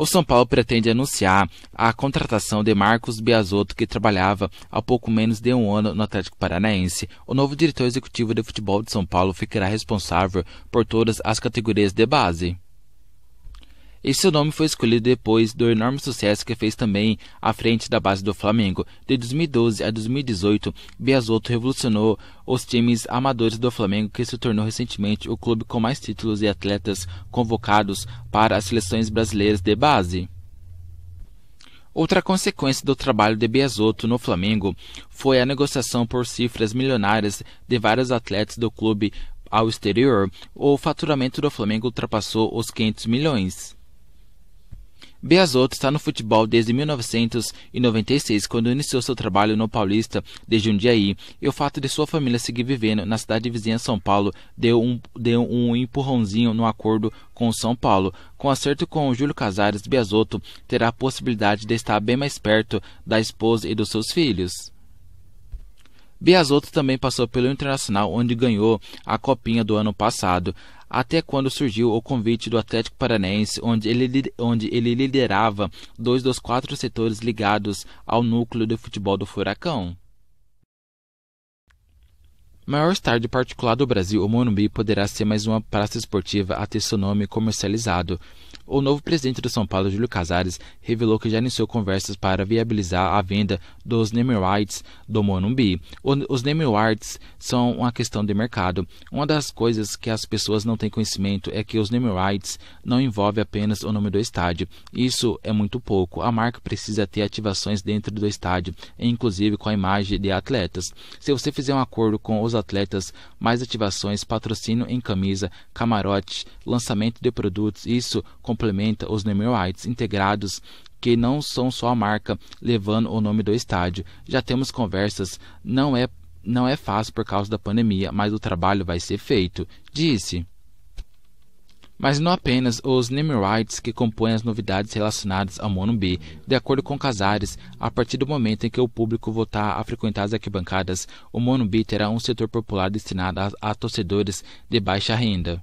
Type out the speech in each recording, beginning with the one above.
O São Paulo pretende anunciar a contratação de Marcos Biasotto, que trabalhava há pouco menos de um ano no Atlético Paranaense. O novo diretor executivo de futebol de São Paulo ficará responsável por todas as categorias de base. E seu nome foi escolhido depois do enorme sucesso que fez também à frente da base do Flamengo. De 2012 a 2018, Biasotto revolucionou os times amadores do Flamengo, que se tornou recentemente o clube com mais títulos e atletas convocados para as seleções brasileiras de base. Outra consequência do trabalho de Biasotto no Flamengo foi a negociação por cifras milionárias de vários atletas do clube ao exterior. O faturamento do Flamengo ultrapassou os 500 milhões. Beazzotto está no futebol desde 1996, quando iniciou seu trabalho no Paulista Desde dia aí, e o fato de sua família seguir vivendo na cidade vizinha São Paulo deu um, deu um empurrãozinho no acordo com São Paulo. Com acerto com o Júlio Casares, Beazzotto terá a possibilidade de estar bem mais perto da esposa e dos seus filhos. Beazzotto também passou pelo Internacional, onde ganhou a Copinha do ano passado até quando surgiu o convite do Atlético Paranaense, onde ele, onde ele liderava dois dos quatro setores ligados ao núcleo de futebol do Furacão. Maior estádio particular do Brasil, o Morumbi poderá ser mais uma praça esportiva a ter seu nome comercializado. O novo presidente do São Paulo, Júlio Casares, revelou que já iniciou conversas para viabilizar a venda dos naming rights do Monumbi. Os naming rights são uma questão de mercado. Uma das coisas que as pessoas não têm conhecimento é que os naming rights não envolve apenas o nome do estádio. Isso é muito pouco. A marca precisa ter ativações dentro do estádio, inclusive com a imagem de atletas. Se você fizer um acordo com os atletas, mais ativações, patrocínio em camisa, camarote, lançamento de produtos, isso com complementa os Nemeroites integrados que não são só a marca levando o nome do estádio. Já temos conversas, não é não é fácil por causa da pandemia, mas o trabalho vai ser feito, disse. Mas não apenas os Nemirites que compõem as novidades relacionadas ao Monumbi. De acordo com Casares, a partir do momento em que o público voltar a frequentar as arquibancadas, o Monumbi terá um setor popular destinado a, a torcedores de baixa renda.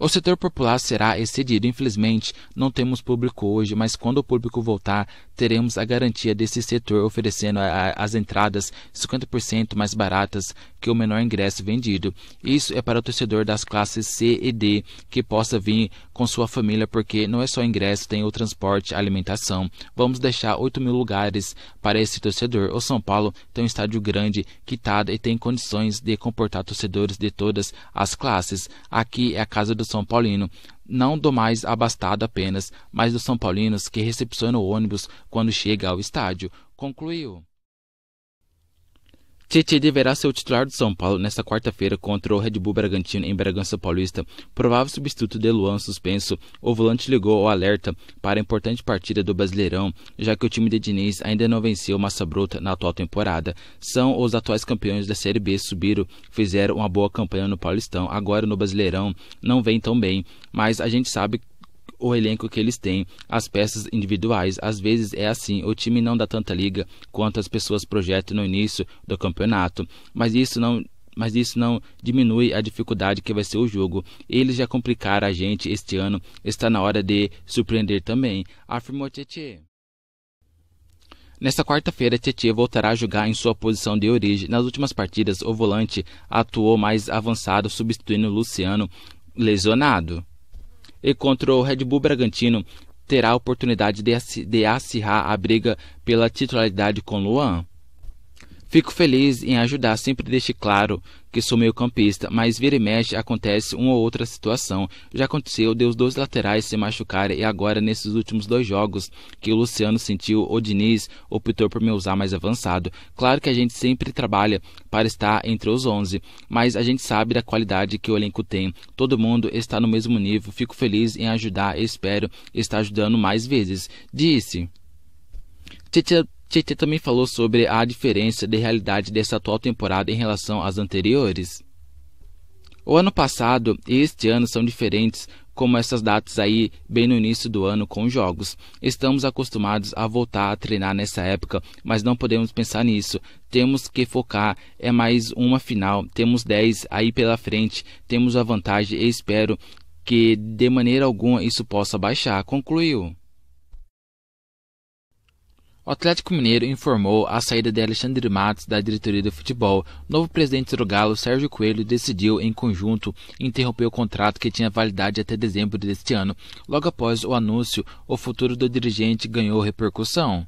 O setor popular será excedido. Infelizmente, não temos público hoje, mas quando o público voltar, teremos a garantia desse setor oferecendo a, eh, a, eh, as entradas 50% mais baratas que o menor ingresso vendido. Isso é para o torcedor das classes C e D que possa vir com sua família, porque não é só ingresso, tem o transporte, alimentação. Vamos deixar 8 mil lugares para esse torcedor. O São Paulo tem um estádio grande, quitado e tem condições de comportar torcedores de todas as classes. Aqui é a casa do são Paulino, não do mais abastado apenas, mas dos São Paulinos que recepcionam o ônibus quando chega ao estádio, concluiu. Tietchan deverá ser o titular do São Paulo nesta quarta-feira contra o Red Bull Bragantino em Bragança Paulista. Provável substituto de Luan suspenso, o volante ligou o alerta para a importante partida do Brasileirão, já que o time de Diniz ainda não venceu Massa Bruta na atual temporada. São os atuais campeões da Série B, subiram, fizeram uma boa campanha no Paulistão, agora no Brasileirão não vem tão bem, mas a gente sabe o elenco que eles têm, as peças individuais. Às vezes é assim, o time não dá tanta liga quanto as pessoas projetam no início do campeonato, mas isso não mas isso não diminui a dificuldade que vai ser o jogo. Eles já complicaram a gente este ano, está na hora de surpreender também, afirmou Tietchan. Nesta quarta-feira, Tietchan voltará a jogar em sua posição de origem. Nas últimas partidas, o volante atuou mais avançado, substituindo Luciano, lesionado e contra o Red Bull Bragantino terá a oportunidade de acirrar a briga pela titularidade com Luan. Fico feliz em ajudar, sempre deixe claro que sou meio campista, mas vira e mexe acontece uma ou outra situação. Já aconteceu de os dois laterais se machucarem e agora nesses últimos dois jogos que o Luciano sentiu, o Diniz optou por me usar mais avançado. Claro que a gente sempre trabalha para estar entre os 11, mas a gente sabe da qualidade que o elenco tem. Todo mundo está no mesmo nível, fico feliz em ajudar e espero estar ajudando mais vezes. Disse. Tchê, Tietê também falou sobre a diferença de realidade dessa atual temporada em relação às anteriores. O ano passado e este ano são diferentes, como essas datas aí bem no início do ano com jogos. Estamos acostumados a voltar a treinar nessa época, mas não podemos pensar nisso. Temos que focar, é mais uma final, temos 10 aí pela frente, temos a vantagem e espero que de maneira alguma isso possa baixar, concluiu. O Atlético Mineiro informou a saída de Alexandre Matos da diretoria do futebol. novo presidente do Galo, Sérgio Coelho, decidiu em conjunto interromper o contrato que tinha validade até dezembro deste ano. Logo após o anúncio, o futuro do dirigente ganhou repercussão.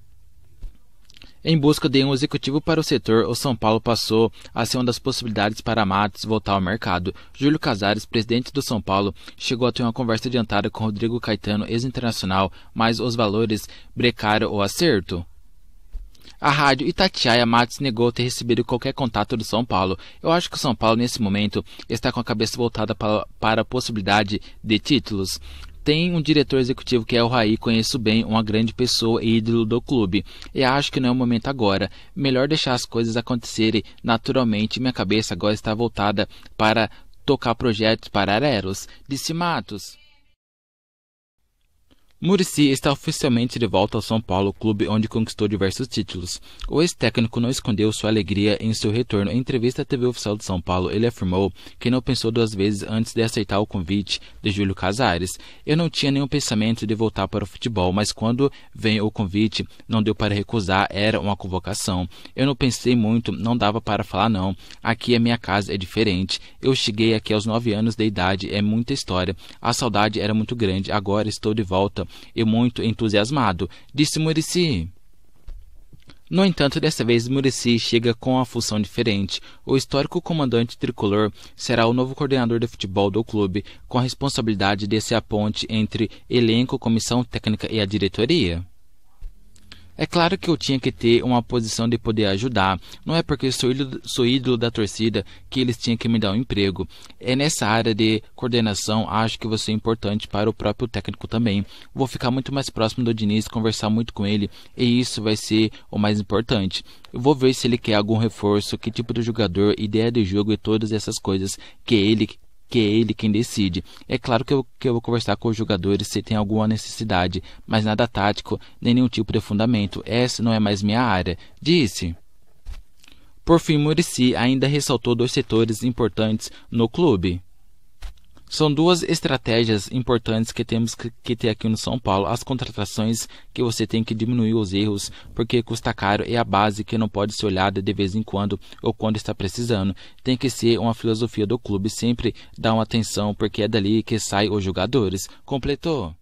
Em busca de um executivo para o setor, o São Paulo passou a ser uma das possibilidades para Matos voltar ao mercado. Júlio Casares, presidente do São Paulo, chegou a ter uma conversa adiantada com Rodrigo Caetano, ex-internacional, mas os valores brecaram o acerto. A rádio Itatiaia Matos negou ter recebido qualquer contato do São Paulo. Eu acho que o São Paulo, nesse momento, está com a cabeça voltada para, para a possibilidade de títulos tem um diretor executivo que é o Raí, conheço bem, uma grande pessoa e ídolo do clube. E acho que não é o momento agora. Melhor deixar as coisas acontecerem naturalmente. Minha cabeça agora está voltada para tocar projetos para Eros, disse Matos. Murici está oficialmente de volta ao São Paulo, clube onde conquistou diversos títulos. O ex-técnico não escondeu sua alegria em seu retorno. Em entrevista à TV Oficial de São Paulo, ele afirmou que não pensou duas vezes antes de aceitar o convite de Júlio Casares. Eu não tinha nenhum pensamento de voltar para o futebol, mas quando veio o convite, não deu para recusar, era uma convocação. Eu não pensei muito, não dava para falar não. Aqui a minha casa é diferente. Eu cheguei aqui aos 9 anos de idade, é muita história. A saudade era muito grande, agora estou de volta e muito entusiasmado, disse Murici. No entanto, desta vez Murici chega com a função diferente. O histórico comandante tricolor será o novo coordenador de futebol do clube, com a responsabilidade de ser a ponte entre elenco, comissão técnica e a diretoria. É claro que eu tinha que ter uma posição de poder ajudar. Não é porque sou ídolo, sou ídolo da torcida que eles tinham que me dar um emprego. É nessa área de coordenação, acho que você é importante para o próprio técnico também. Vou ficar muito mais próximo do Diniz, conversar muito com ele, e isso vai ser o mais importante. Eu vou ver se ele quer algum reforço, que tipo de jogador, ideia de jogo e todas essas coisas que ele que é ele quem decide. É claro que eu, que eu vou conversar com os jogadores se tem alguma necessidade, mas nada tático, nem nenhum tipo de fundamento. Essa não é mais minha área, disse. Por fim, Murici ainda ressaltou dois setores importantes no clube. São duas estratégias importantes que temos que, ter aqui no São Paulo. As contratações, que você tem que diminuir os erros, porque custa caro é a base que não pode ser olhada de vez em quando ou quando está precisando. Tem que ser uma filosofia do clube sempre dar uma atenção, porque é dali que saem os jogadores. Completou.